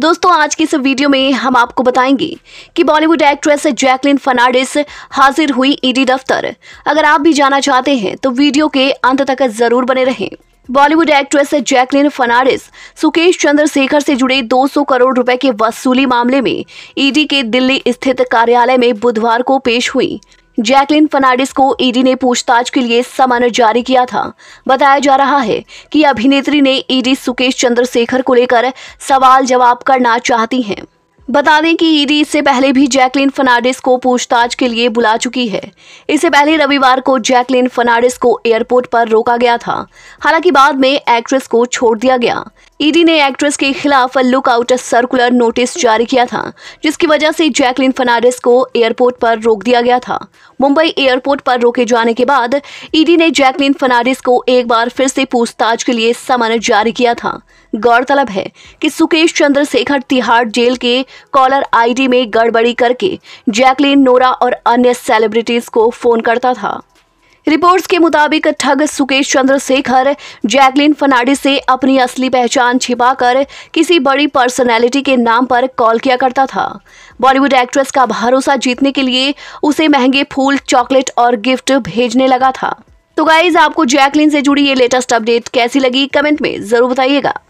दोस्तों आज की इस वीडियो में हम आपको बताएंगे कि बॉलीवुड एक्ट्रेस जैकलिन फर्नाडिस हाजिर हुई ईडी दफ्तर अगर आप भी जाना चाहते हैं तो वीडियो के अंत तक जरूर बने रहें बॉलीवुड एक्ट्रेस जैकलिन फर्नाडिस सुकेश चंद्र शेखर से जुड़े 200 करोड़ रुपए के वसूली मामले में ईडी के दिल्ली स्थित कार्यालय में बुधवार को पेश हुई जैकलिन फर्नाडिस को ईडी e ने पूछताछ के लिए समन जारी किया था बताया जा रहा है कि अभिनेत्री ने ईडी e सुकेश चंद्रशेखर को लेकर सवाल जवाब करना चाहती हैं बता दें कि ईडी इससे पहले भी जैकलिन फर्नाडिस को पूछताछ के लिए बुला चुकी है इससे पहले रविवार को जैकलिन फर्नाडिस को एयरपोर्ट पर रोका गया था हालांकि बाद में एक्ट्रेस को छोड़ दिया गया ईडी ने एक्ट्रेस के खिलाफ लुकआउट सर्कुलर नोटिस जारी किया था जिसकी वजह से जैकलिन फर्नाडिस को एयरपोर्ट पर रोक दिया गया था मुंबई एयरपोर्ट पर रोके जाने के बाद ईडी ने जैकलिन फर्नाडिस को एक बार फिर से पूछताछ के लिए समन जारी किया था गौरतलब है कि सुकेश चंद्रशेखर तिहाड़ जेल के कॉलर आईडी में गड़बड़ी करके जैकलिन नोरा और अन्य सेलिब्रिटीज को फोन करता था रिपोर्ट्स के मुताबिक ठग सुकेश चंद्र शेखर जैकलिन फनाडी से अपनी असली पहचान छिपाकर किसी बड़ी पर्सनैलिटी के नाम पर कॉल किया करता था बॉलीवुड एक्ट्रेस का भरोसा जीतने के लिए उसे महंगे फूल चॉकलेट और गिफ्ट भेजने लगा था तो गाइज आपको जैकलिन से जुड़ी ये लेटेस्ट अपडेट कैसी लगी कमेंट में जरूर बताइएगा